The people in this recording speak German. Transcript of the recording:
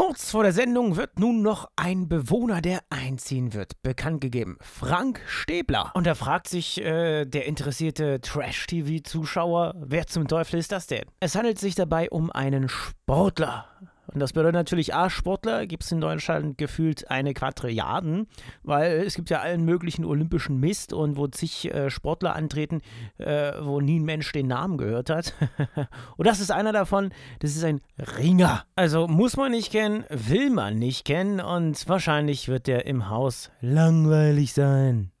Kurz vor der Sendung wird nun noch ein Bewohner, der einziehen wird, bekannt gegeben. Frank Stäbler. Und da fragt sich äh, der interessierte Trash-TV-Zuschauer, wer zum Teufel ist das denn? Es handelt sich dabei um einen Sportler. Und das bedeutet natürlich, A, Sportler gibt es in Deutschland gefühlt eine Quadrilliarden, weil es gibt ja allen möglichen olympischen Mist und wo zig äh, Sportler antreten, äh, wo nie ein Mensch den Namen gehört hat. und das ist einer davon, das ist ein Ringer. Also muss man nicht kennen, will man nicht kennen und wahrscheinlich wird der im Haus langweilig sein.